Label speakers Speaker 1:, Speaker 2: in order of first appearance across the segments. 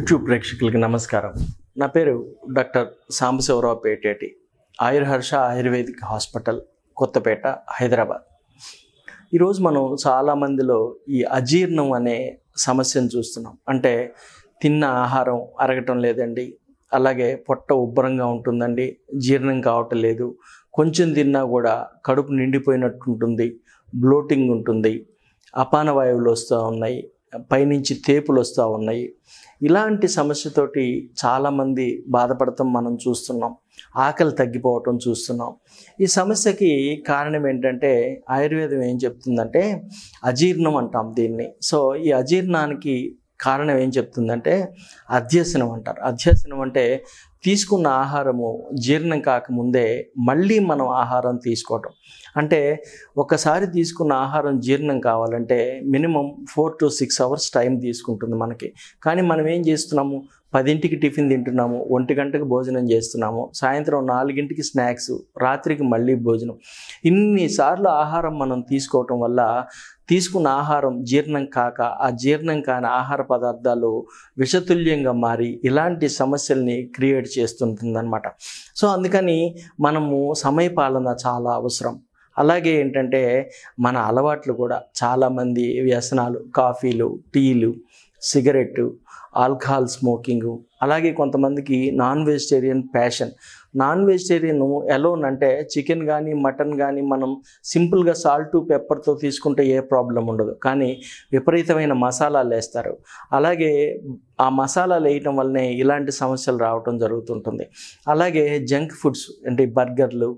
Speaker 1: YouTube ప్రేక్షకులకి నమస్కారం నా పేరు doctor Sambasivarao Peteti Ayurharsha ayurvedic hospital Kothapet Hyderabad ఈరోజు మనం చాలామందిలో ఈ అజీర్ణం అనే సమస్యను చూస్తున్నాం అంటే తిన్న ఆహారం అరగటం లేదండి అలాగే పొట్ట ఉబ్బరంగా ఉంటుందండి జీర్ణం కావటం లేదు కొంచెం తిన్నా కూడా కడుపు నిండిపోయినట్టు ఉంటుంది బ్లోటింగ్ ఉంటుంది అపానవాయువులు వస్తూ ఉన్నాయి పైనుంచి తేపులు వస్తూ ఉన్నాయి ఇలాంటి సమస్యతోటి చాలామంది బాధపడటం మనం చూస్తున్నాం ఆకలి తగ్గిపోవటం చూస్తున్నాం ఈ సమస్యకి కారణం ఏంటంటే ఆయుర్వేదం ఏం చెప్తుందంటే అజీర్ణం అంటాం దీన్ని సో ఈ అజీర్ణానికి కారణం ఏం చెప్తుందంటే అధ్యసనం అంటారు అధ్యసనం అంటే తీసుకున్న ఆహారము జీర్ణం కాకముందే మళ్ళీ మనం ఆహారం తీసుకోవటం అంటే ఒకసారి తీసుకున్న ఆహారం జీర్ణం కావాలంటే minimum four to six hours time తీసుకుంటుంది మనకి కానీ మనం ఏం చేస్తున్నాము పదింటికి టిఫిన్ తింటున్నాము ఒంటి గంటకు భోజనం చేస్తున్నాము సాయంత్రం నాలుగింటికి స్నాక్స్ రాత్రికి మళ్ళీ భోజనం ఇన్నిసార్లు ఆహారం మనం తీసుకోవటం వల్ల తీసుకున్న ఆహారం జీర్ణం కాక ఆ జీర్ణం కాని ఆహార పదార్థాలు విషతుల్యంగా మారి ఇలాంటి సమస్యల్ని క్రియేట్ చేస్తుంటుందన్నమాట సో అందుకని మనము సమయపాలన చాలా అవసరం అలాగే ఏంటంటే మన అలవాట్లు కూడా చాలామంది వ్యసనాలు కాఫీలు టీలు సిగరెట్టు ఆల్కహాల్ స్మోకింగు అలాగే కొంతమందికి non vegetarian passion non vegetarian alone అంటే చికెన్ కానీ మటన్ కానీ మనం సింపుల్గా సాల్ట్ పెప్పర్తో తీసుకుంటే ఏ ప్రాబ్లం ఉండదు కానీ విపరీతమైన మసాలాలు వేస్తారు అలాగే ఆ మసాలాలు వేయటం వల్లనే ఇలాంటి సమస్యలు రావడం జరుగుతుంటుంది అలాగే జంక్ ఫుడ్స్ అంటే బర్గర్లు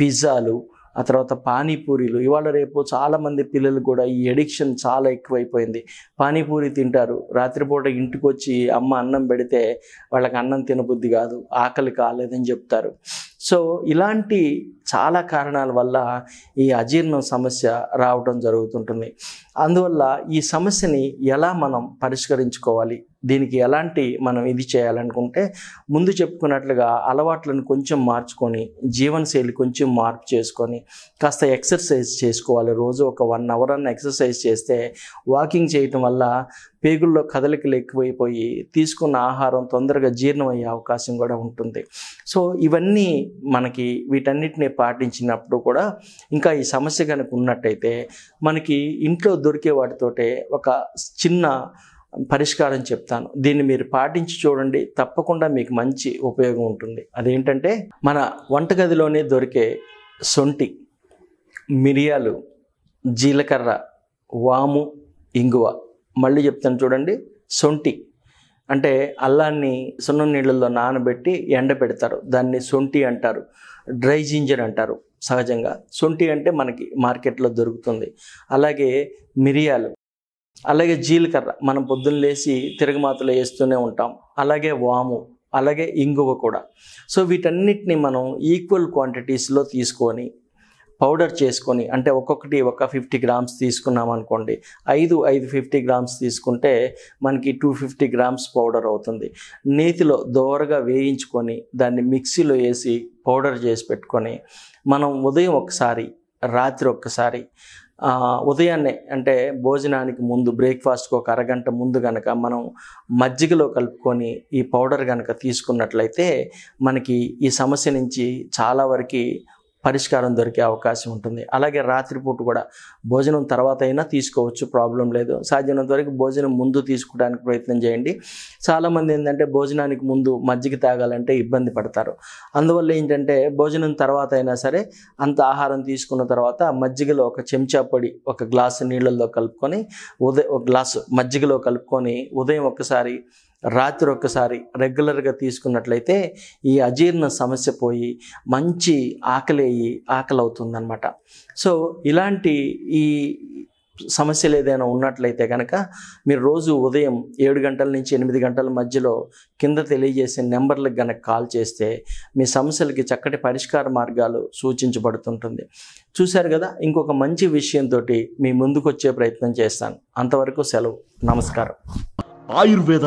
Speaker 1: పిజ్జాలు ఆ తర్వాత పానీపూరీలు ఇవాళ రేపు చాలామంది పిల్లలు కూడా ఈ ఎడిక్షన్ చాలా ఎక్కువైపోయింది పానీపూరి తింటారు రాత్రిపూట ఇంటికి వచ్చి అమ్మ అన్నం పెడితే వాళ్ళకి అన్నం తినబుద్ధి కాదు ఆకలి కాలేదని చెప్తారు సో ఇలాంటి చాలా కారణాల వల్ల ఈ అజీర్ణం సమస్య రావడం జరుగుతుంటుంది అందువల్ల ఈ సమస్యని ఎలా మనం పరిష్కరించుకోవాలి దీనికి ఎలాంటి మనం ఇది చేయాలనుకుంటే ముందు చెప్పుకున్నట్లుగా అలవాట్లను కొంచెం మార్చుకొని జీవనశైలి కొంచెం మార్పు చేసుకొని కాస్త ఎక్సర్సైజ్ చేసుకోవాలి రోజు ఒక వన్ అవర్ అన్న ఎక్సర్సైజ్ చేస్తే వాకింగ్ చేయటం వల్ల పేగుల్లో కదలికలు ఎక్కువైపోయి తీసుకున్న ఆహారం తొందరగా జీర్ణమయ్యే అవకాశం కూడా ఉంటుంది సో ఇవన్నీ మనకి వీటన్నిటిని పాటించినప్పుడు కూడా ఇంకా ఈ సమస్య కనుక ఉన్నట్టయితే మనకి ఇంట్లో దొరికే వాటితోటే ఒక చిన్న పరిష్కారం చెప్తాను దీన్ని మీరు పాటించి చూడండి తప్పకుండా మీకు మంచి ఉపయోగం ఉంటుంది అదేంటంటే మన వంటగదిలోనే దొరికే సొంటి మిరియాలు జీలకర్ర వాము ఇంగువ మళ్ళీ చెప్తాను చూడండి సొంటి అంటే అల్లాన్ని సున్నం నీళ్ళల్లో నానబెట్టి ఎండ పెడతారు దాన్ని సొంటి అంటారు డ్రై జింజర్ అంటారు సహజంగా సొంటి అంటే మనకి మార్కెట్లో దొరుకుతుంది అలాగే మిరియాలు అలాగే జీలకర్ర మనం పొద్దున్న లేచి తిరగమాతలు వేస్తూనే ఉంటాం అలాగే వాము అలాగే ఇంగువ కూడా సో వీటన్నిటిని మనం ఈక్వల్ క్వాంటిటీస్లో తీసుకొని పౌడర్ చేసుకొని అంటే ఒక్కొక్కటి ఒక ఫిఫ్టీ గ్రామ్స్ తీసుకున్నాం అనుకోండి ఐదు ఐదు ఫిఫ్టీ గ్రామ్స్ తీసుకుంటే మనకి టూ ఫిఫ్టీ గ్రామ్స్ పౌడర్ అవుతుంది నీతిలో దోరగా వేయించుకొని దాన్ని మిక్సీలో వేసి పౌడర్ చేసి పెట్టుకొని మనం ఉదయం ఒకసారి రాత్రి ఒక్కసారి ఉదయాన్నే అంటే భోజనానికి ముందు బ్రేక్ఫాస్ట్కి ఒక అరగంట ముందు కనుక మనం మజ్జిగలో కలుపుకొని ఈ పౌడర్ కనుక తీసుకున్నట్లయితే మనకి ఈ సమస్య నుంచి చాలా వరకు పరిష్కారం దొరికే అవకాశం ఉంటుంది అలాగే రాత్రిపూట కూడా భోజనం తర్వాత అయినా తీసుకోవచ్చు ప్రాబ్లం లేదు సాధ్యమైనంత వరకు భోజనం ముందు తీసుకోవడానికి ప్రయత్నం చేయండి చాలామంది ఏంటంటే భోజనానికి ముందు మజ్జిగ తాగాలంటే ఇబ్బంది పడతారు అందువల్ల ఏంటంటే భోజనం తర్వాత అయినా సరే అంత ఆహారం తీసుకున్న తర్వాత మజ్జిగలో ఒక చెంచా పొడి ఒక గ్లాసు నీళ్ళల్లో కలుపుకొని ఉదయం ఒక గ్లాసు మజ్జిగలో కలుపుకొని ఉదయం ఒకసారి రాత్రి ఒక్కసారి రెగ్యులర్గా తీసుకున్నట్లయితే ఈ అజీర్ణ సమస్య పోయి మంచి ఆకలి అయ్యి ఆకలి అవుతుందన్నమాట సో ఇలాంటి ఈ సమస్యలు ఏదైనా ఉన్నట్లయితే కనుక మీరు రోజు ఉదయం ఏడు గంటల నుంచి ఎనిమిది గంటల మధ్యలో కింద తెలియజేసే నెంబర్లకు కనుక కాల్ చేస్తే మీ సమస్యలకి చక్కటి పరిష్కార మార్గాలు సూచించబడుతుంటుంది చూశారు కదా ఇంకొక మంచి విషయంతో మీ ముందుకు వచ్చే ప్రయత్నం చేస్తాను
Speaker 2: అంతవరకు సెలవు నమస్కారం ఆయుర్వేద